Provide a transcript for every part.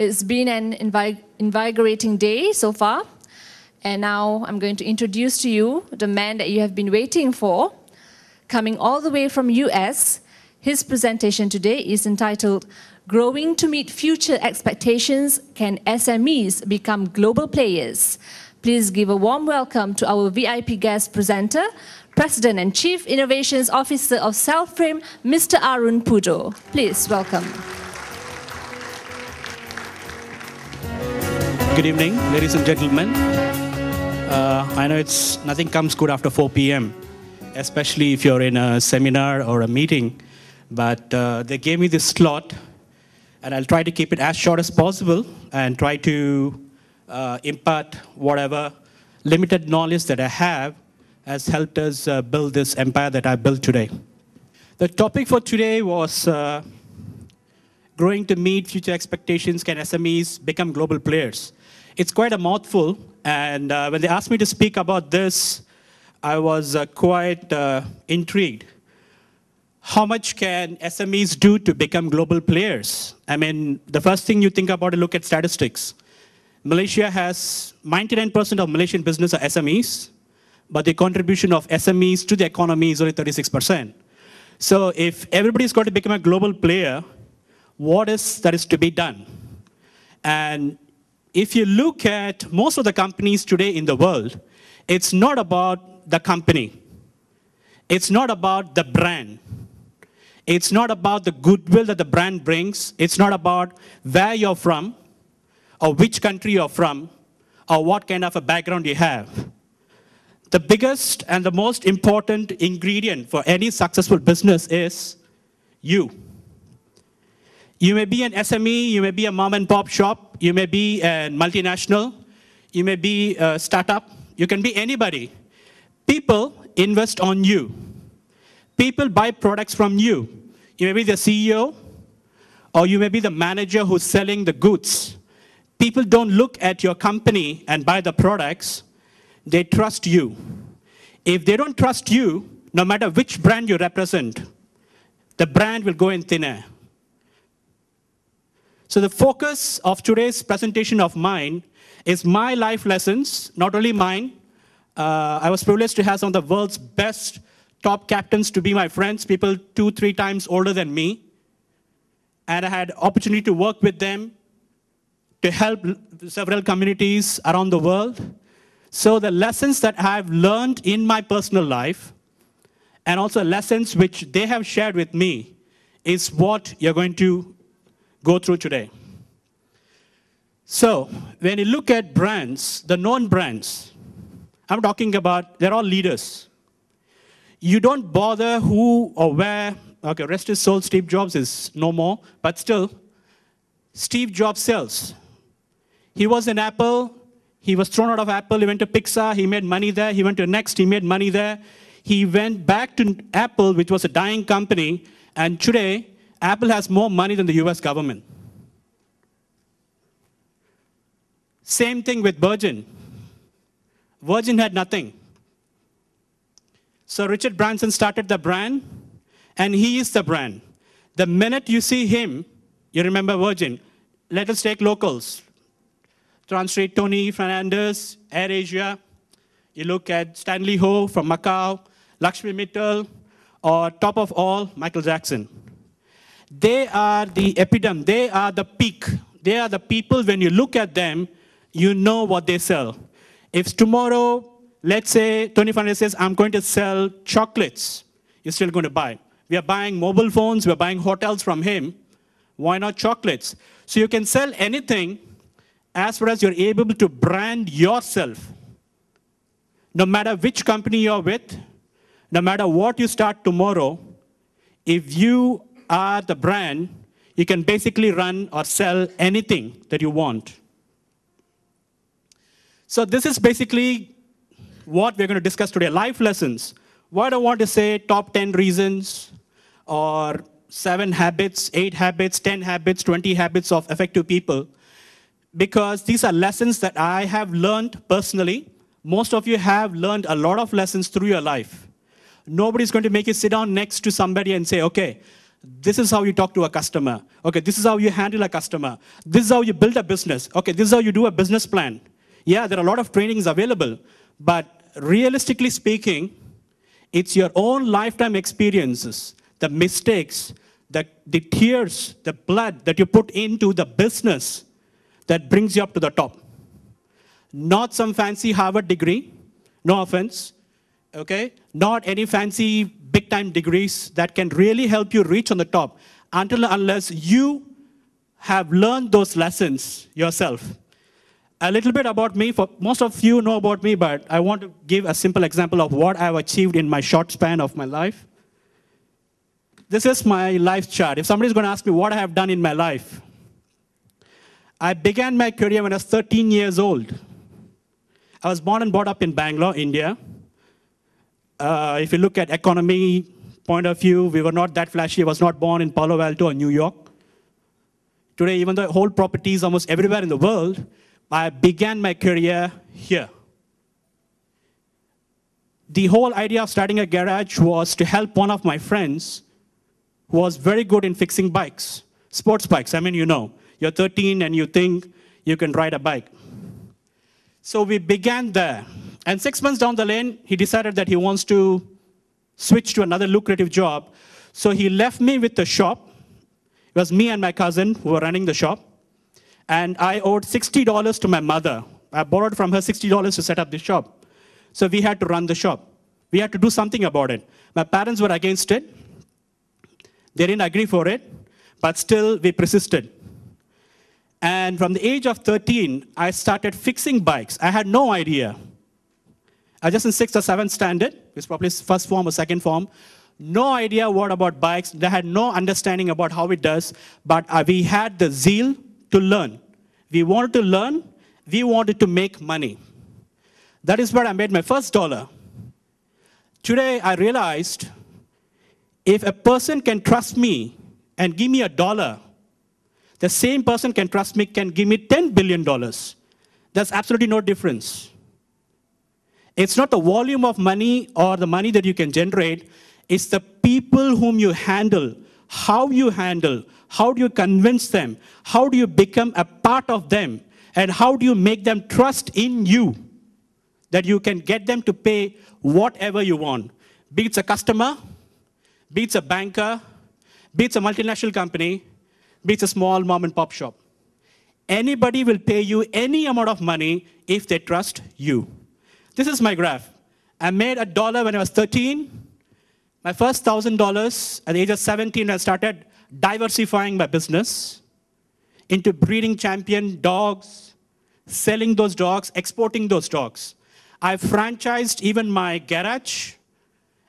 It's been an invigorating day so far. And now I'm going to introduce to you the man that you have been waiting for, coming all the way from US. His presentation today is entitled Growing to Meet Future Expectations Can SMEs Become Global Players? Please give a warm welcome to our VIP guest presenter, President and Chief Innovations Officer of Cellframe, Mr. Arun Pudo. Please welcome. Good evening, ladies and gentlemen. Uh, I know it's nothing comes good after 4 p.m., especially if you're in a seminar or a meeting. But uh, they gave me this slot, and I'll try to keep it as short as possible and try to uh, impart whatever limited knowledge that I have has helped us uh, build this empire that I built today. The topic for today was uh, Growing to meet future expectations, can SMEs become global players? It's quite a mouthful, and uh, when they asked me to speak about this, I was uh, quite uh, intrigued. How much can SMEs do to become global players? I mean, the first thing you think about is look at statistics. Malaysia has 99% of Malaysian business are SMEs, but the contribution of SMEs to the economy is only 36%. So if everybody's got to become a global player, what is that is to be done. And if you look at most of the companies today in the world, it's not about the company. It's not about the brand. It's not about the goodwill that the brand brings. It's not about where you're from or which country you're from or what kind of a background you have. The biggest and the most important ingredient for any successful business is you. You may be an SME, you may be a mom and pop shop, you may be a multinational, you may be a startup, you can be anybody. People invest on you. People buy products from you. You may be the CEO, or you may be the manager who's selling the goods. People don't look at your company and buy the products, they trust you. If they don't trust you, no matter which brand you represent, the brand will go in thin air. So the focus of today's presentation of mine is my life lessons, not only mine. Uh, I was privileged to have some of the world's best top captains to be my friends, people two, three times older than me. And I had opportunity to work with them to help several communities around the world. So the lessons that I've learned in my personal life and also lessons which they have shared with me is what you're going to go through today. So when you look at brands, the known brands, I'm talking about, they're all leaders. You don't bother who or where, okay, rest his soul, Steve Jobs is no more, but still, Steve Jobs sells. He was in Apple, he was thrown out of Apple, he went to Pixar, he made money there, he went to Next, he made money there. He went back to Apple, which was a dying company, and today Apple has more money than the US government. Same thing with Virgin. Virgin had nothing. So Richard Branson started the brand, and he is the brand. The minute you see him, you remember Virgin. Let us take locals. Transstreet Tony Fernandez, AirAsia. You look at Stanley Ho from Macau, Lakshmi Mittal, or top of all, Michael Jackson. They are the epidemic. They are the peak. They are the people, when you look at them, you know what they sell. If tomorrow, let's say Tony Fernandez says, I'm going to sell chocolates, you're still going to buy. We are buying mobile phones, we're buying hotels from him. Why not chocolates? So you can sell anything as far as you're able to brand yourself. No matter which company you're with, no matter what you start tomorrow, if you are the brand, you can basically run or sell anything that you want. So this is basically what we're going to discuss today, life lessons. What I want to say, top 10 reasons, or seven habits, eight habits, 10 habits, 20 habits of effective people, because these are lessons that I have learned personally. Most of you have learned a lot of lessons through your life. Nobody's going to make you sit down next to somebody and say, okay, this is how you talk to a customer. Okay, this is how you handle a customer. This is how you build a business. Okay, this is how you do a business plan. Yeah, there are a lot of trainings available, but realistically speaking, it's your own lifetime experiences, the mistakes, the, the tears, the blood that you put into the business that brings you up to the top. Not some fancy Harvard degree, no offense, okay? Not any fancy degrees that can really help you reach on the top until unless you have learned those lessons yourself. A little bit about me, for most of you know about me, but I want to give a simple example of what I've achieved in my short span of my life. This is my life chart. If somebody's going to ask me what I have done in my life, I began my career when I was 13 years old. I was born and brought up in Bangalore, India. Uh, if you look at economy point of view, we were not that flashy. I was not born in Palo Alto or New York. Today, even the whole properties almost everywhere in the world, I began my career here. The whole idea of starting a garage was to help one of my friends who was very good in fixing bikes, sports bikes. I mean, you know, you're 13 and you think you can ride a bike. So we began there. And six months down the lane, he decided that he wants to switch to another lucrative job. So he left me with the shop. It was me and my cousin who were running the shop. And I owed $60 to my mother. I borrowed from her $60 to set up the shop. So we had to run the shop. We had to do something about it. My parents were against it. They didn't agree for it, but still we persisted. And from the age of 13, I started fixing bikes. I had no idea I just in sixth or seventh standard, it's probably first form or second form, no idea what about bikes. They had no understanding about how it does, but uh, we had the zeal to learn. We wanted to learn. We wanted to make money. That is where I made my first dollar. Today, I realized if a person can trust me and give me a dollar, the same person can trust me, can give me $10 billion. There's absolutely no difference. It's not the volume of money or the money that you can generate, it's the people whom you handle, how you handle, how do you convince them, how do you become a part of them, and how do you make them trust in you that you can get them to pay whatever you want. Be it's a customer, be it's a banker, be it's a multinational company, be it's a small mom and pop shop. Anybody will pay you any amount of money if they trust you. This is my graph. I made a dollar when I was 13. My first $1,000 at the age of 17, I started diversifying my business into breeding champion dogs, selling those dogs, exporting those dogs. I franchised even my garage,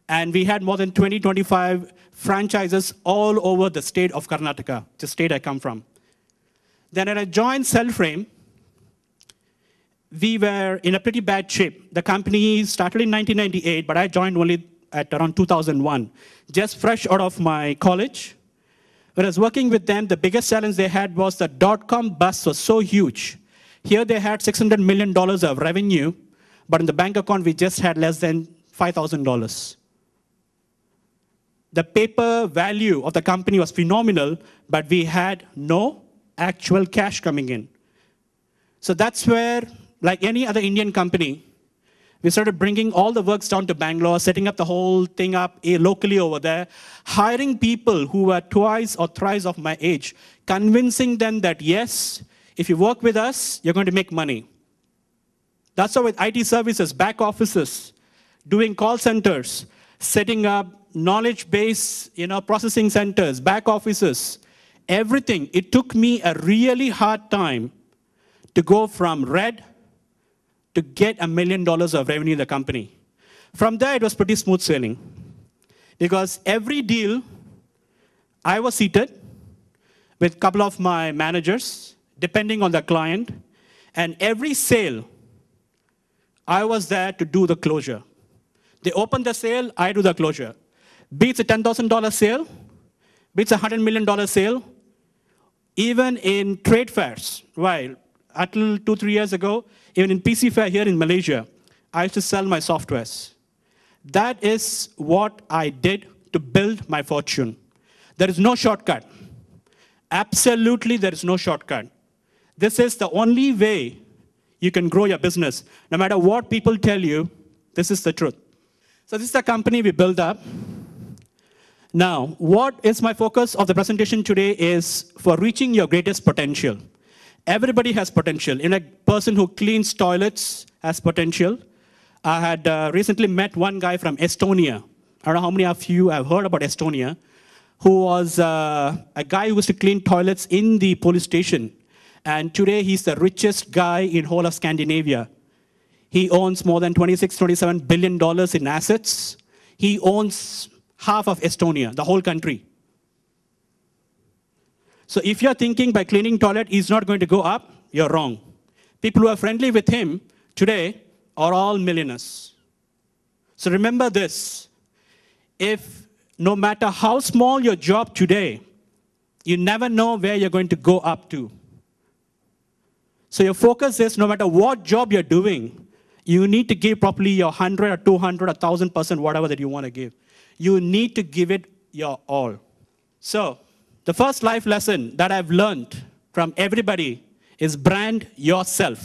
and we had more than 20, 25 franchises all over the state of Karnataka, the state I come from. Then I joined Cellframe, we were in a pretty bad shape. The company started in 1998, but I joined only at around 2001, just fresh out of my college. When I was working with them, the biggest challenge they had was the dot-com bust was so huge. Here they had $600 million of revenue, but in the bank account, we just had less than $5,000. The paper value of the company was phenomenal, but we had no actual cash coming in. So that's where like any other Indian company, we started bringing all the works down to Bangalore, setting up the whole thing up eh, locally over there, hiring people who were twice or thrice of my age, convincing them that, yes, if you work with us, you're going to make money. That's how with IT services, back offices, doing call centers, setting up knowledge base, you know, processing centers, back offices, everything. It took me a really hard time to go from red to get a million dollars of revenue in the company. From there, it was pretty smooth sailing because every deal, I was seated with a couple of my managers, depending on the client, and every sale, I was there to do the closure. They open the sale, I do the closure. Be it a $10,000 sale, be it a $100 million sale, even in trade fairs, right? Until two, three years ago, even in PC Fair here in Malaysia, I used to sell my softwares. That is what I did to build my fortune. There is no shortcut. Absolutely, there is no shortcut. This is the only way you can grow your business. No matter what people tell you, this is the truth. So this is the company we built up. Now, what is my focus of the presentation today is for reaching your greatest potential. Everybody has potential. In a person who cleans toilets has potential. I had uh, recently met one guy from Estonia. I don't know how many of you have heard about Estonia, who was uh, a guy who used to clean toilets in the police station. And today he's the richest guy in whole of Scandinavia. He owns more than 26, 27 billion dollars in assets. He owns half of Estonia, the whole country. So if you're thinking by cleaning toilet is not going to go up, you're wrong. People who are friendly with him today are all millionaires. So remember this. If no matter how small your job today, you never know where you're going to go up to. So your focus is no matter what job you're doing, you need to give properly your 100 or 200 or 1000%, whatever that you want to give. You need to give it your all. So the first life lesson that I've learned from everybody is brand yourself.